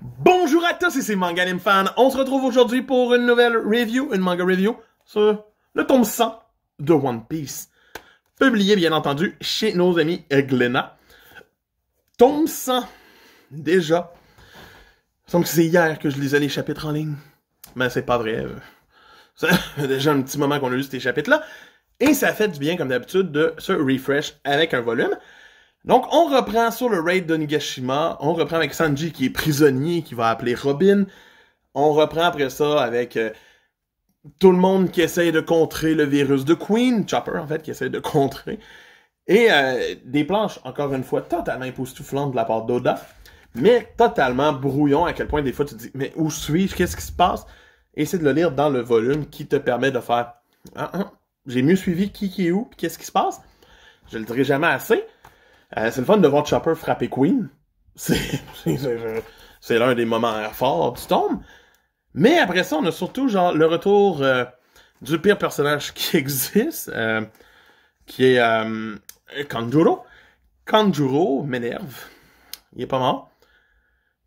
Bonjour à tous, ici Manganim Fan. On se retrouve aujourd'hui pour une nouvelle review, une manga review sur le tome 100 de One Piece. Publié, bien entendu, chez nos amis Glenna. Tome 100, déjà. que c'est hier que je lisais les chapitres en ligne. Mais c'est pas vrai. C'est euh. déjà un petit moment qu'on a lu ces chapitres-là. Et ça fait du bien, comme d'habitude, de se refresh avec un volume. Donc, on reprend sur le raid de Nigashima. On reprend avec Sanji qui est prisonnier, qui va appeler Robin. On reprend après ça avec euh, tout le monde qui essaye de contrer le virus de Queen. Chopper, en fait, qui essaye de contrer. Et euh, des planches, encore une fois, totalement époustouflantes de la part d'Oda. Mais totalement brouillon à quel point des fois tu te dis « Mais où suis-je? Qu'est-ce qui se passe? » Essaie de le lire dans le volume qui te permet de faire ah, ah, J'ai mieux suivi qui qui est où, qu'est-ce qui se passe? » Je le dirai jamais assez. Euh, c'est le fun de voir Chopper frapper Queen. C'est l'un des moments forts du tome. Mais après ça, on a surtout genre le retour euh, du pire personnage qui existe, euh, qui est euh, Kanjuro. Kanjuro m'énerve. Il est pas mort.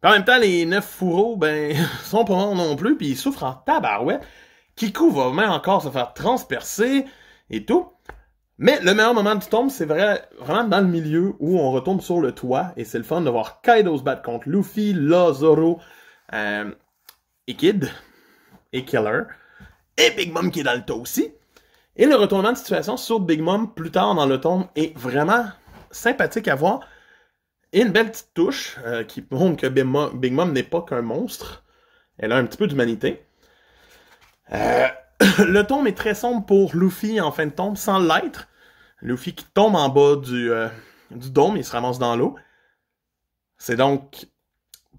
en même temps, les neuf fourreaux, ben, sont pas morts non plus, puis ils souffrent en tabarouette. Kiku va même encore se faire transpercer et tout. Mais le meilleur moment du tombe, c'est vrai, vraiment dans le milieu où on retombe sur le toit et c'est le fun de voir Kaido se battre contre Luffy, La, Zoro euh, et Kid et Killer et Big Mom qui est dans le toit aussi. Et le retournement de situation sur Big Mom plus tard dans le tombe est vraiment sympathique à voir. Et une belle petite touche euh, qui montre que Big Mom, Mom n'est pas qu'un monstre. Elle a un petit peu d'humanité. Euh, le tombe est très sombre pour Luffy en fin de tombe, sans l'être. Luffy qui tombe en bas du, euh, du dôme, il se ramasse dans l'eau. C'est donc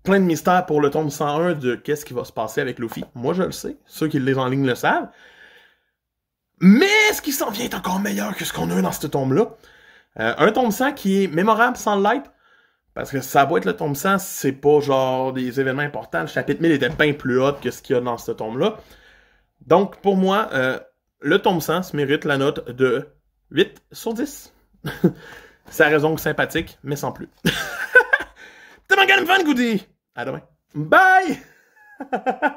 plein de mystères pour le tome 101 de qu'est-ce qui va se passer avec Luffy. Moi, je le sais. Ceux qui les en ligne le savent. Mais ce qui s'en vient est encore meilleur que ce qu'on a eu dans ce tombe-là. Euh, un tombe 100 qui est mémorable sans l'être. Parce que ça va être le tombe 100, c'est pas genre des événements importants. Le chapitre 1000 était bien plus haut que ce qu'il y a dans ce tombe-là. Donc, pour moi, euh, le tombe-sens mérite la note de 8 sur 10. Ça raison sympathique, mais sans plus. T'es mon fan, Goody! À demain. Bye!